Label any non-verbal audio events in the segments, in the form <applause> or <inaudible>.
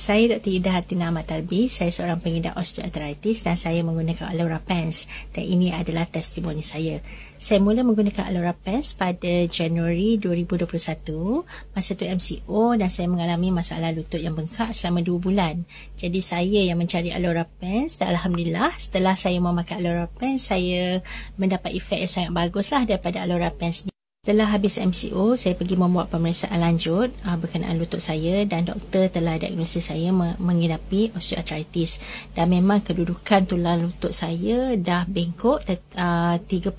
Saya Dr. Yudha Hartina Ahmad Talbi. Saya seorang pengidap osteoarthritis dan saya menggunakan Allura Pants. Dan ini adalah testimoni saya. Saya mula menggunakan Allura Pants pada Januari 2021. Masa tu MCO dan saya mengalami masalah lutut yang bengkak selama 2 bulan. Jadi saya yang mencari Allura Pants dan Alhamdulillah setelah saya memakai Allura Pants, saya mendapat efek yang sangat bagus lah daripada Allura Pants ni. Setelah habis MCO, saya pergi membuat pemeriksaan lanjut uh, berkenaan lutut saya dan doktor telah diagnosis saya mengidapi osteoarthritis dan memang kedudukan tulang lutut saya dah bengkok ah, uh, 30%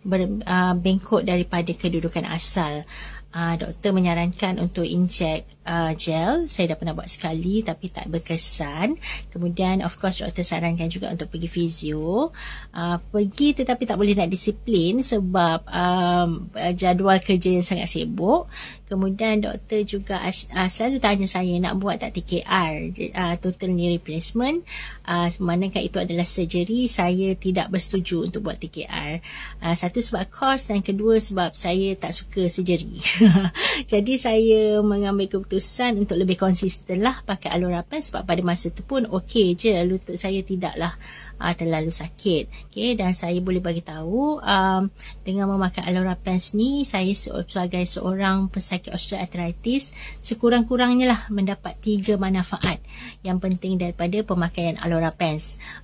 ber, uh, bengkok daripada kedudukan asal. Uh, doktor menyarankan untuk inject uh, gel saya dah pernah buat sekali tapi tak berkesan kemudian of course doktor sarankan juga untuk pergi fizio uh, pergi tetapi tak boleh nak disiplin sebab um, uh, jadual kerja yang sangat sibuk kemudian doktor juga uh, selalu tanya saya nak buat tak TKR uh, total knee replacement uh, manakala itu adalah surgery saya tidak bersetuju untuk buat TKR uh, satu sebab kos dan kedua sebab saya tak suka surgery <laughs> jadi saya mengambil keputusan keputusan untuk lebih konsisten lah pakai Alora Pen sebab pada masa tu pun okey je lutut saya tidaklah uh, terlalu sakit. Okey dan saya boleh bagi tahu um, dengan memakai Alora Pen ni saya sebagai seorang pesakit osteoarthritis sekurang-kurangnya lah mendapat tiga manfaat yang penting daripada pemakaian Alora Pen.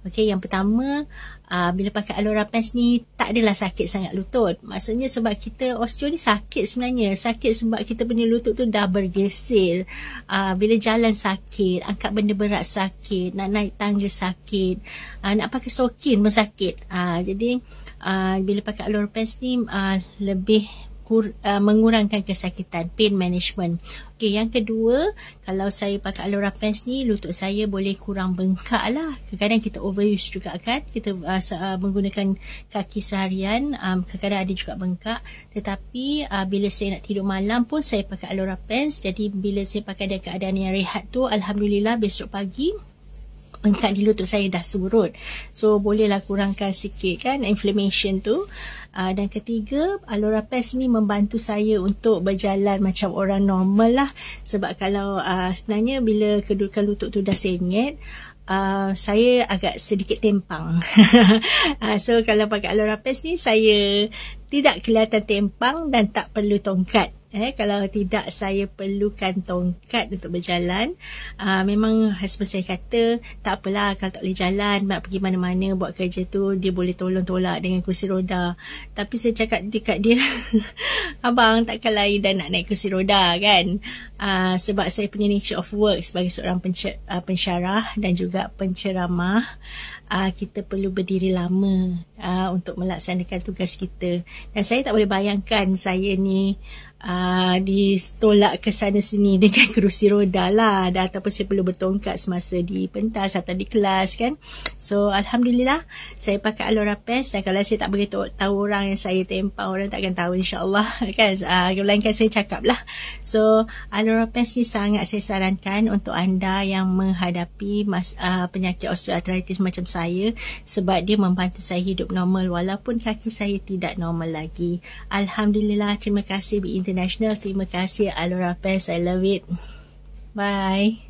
Okey yang pertama Uh, bila pakai Alora Pants ni tak adalah sakit sangat lutut. Maksudnya sebab kita osteo ni sakit sebenarnya. Sakit sebab kita punya lutut tu dah bergesek sakit uh, bila jalan sakit angkat benda berat sakit nak naik tangga sakit uh, nak pakai sokin pun sakit uh, jadi uh, bila pakai alur pants ni uh, lebih kur, uh, mengurangkan kesakitan pain management. Okey, yang kedua, kalau saya pakai aloe pants ni lutut saya boleh kurang bengkak lah. Kadang-kadang kita overuse juga kan. Kita uh, uh, menggunakan kaki seharian, um, kadang-kadang ada juga bengkak. Tetapi uh, bila saya nak tidur malam pun saya pakai aloe pants. Jadi bila saya pakai dalam keadaan yang rehat tu, alhamdulillah besok pagi pengkat di lutut saya dah surut. So bolehlah kurangkan sikit kan inflammation tu. Uh, dan ketiga, Alora Pest ni membantu saya untuk berjalan macam orang normal lah. Sebab kalau uh, sebenarnya bila kedudukan lutut tu dah senyet, Uh, ah, saya agak sedikit tempang uh, <laughs> So kalau pakai Alora Pest ni Saya tidak kelihatan tempang Dan tak perlu tongkat Eh, kalau tidak saya perlukan tongkat untuk berjalan uh, Memang husband saya kata Tak apalah kalau tak boleh jalan Nak pergi mana-mana buat kerja tu Dia boleh tolong tolak dengan kursi roda Tapi saya cakap dekat dia <laughs> Abang takkan lain dan nak naik kursi roda kan uh, Sebab saya punya nature of work Sebagai seorang pencer- uh, ah, pensyarah Dan juga penceramah Uh, kita perlu berdiri lama uh, untuk melaksanakan tugas kita dan saya tak boleh bayangkan saya ni Ah, ditolak ke sana sini dengan <laughs> kerusi roda lah dan, ataupun saya perlu bertongkat semasa di pentas atau di kelas kan so Alhamdulillah saya pakai Alora Pest dan kalau saya tak beritahu tahu orang yang saya tempah orang takkan tahu insyaAllah <laughs> kan uh, melainkan saya cakap lah so Alora Pest ni sangat saya sarankan untuk anda yang menghadapi mas, uh, penyakit osteoarthritis macam saya sebab dia membantu saya hidup normal walaupun kaki saya tidak normal lagi Alhamdulillah terima kasih Bintang International. Terima kasih Alora Pest. I love it. Bye.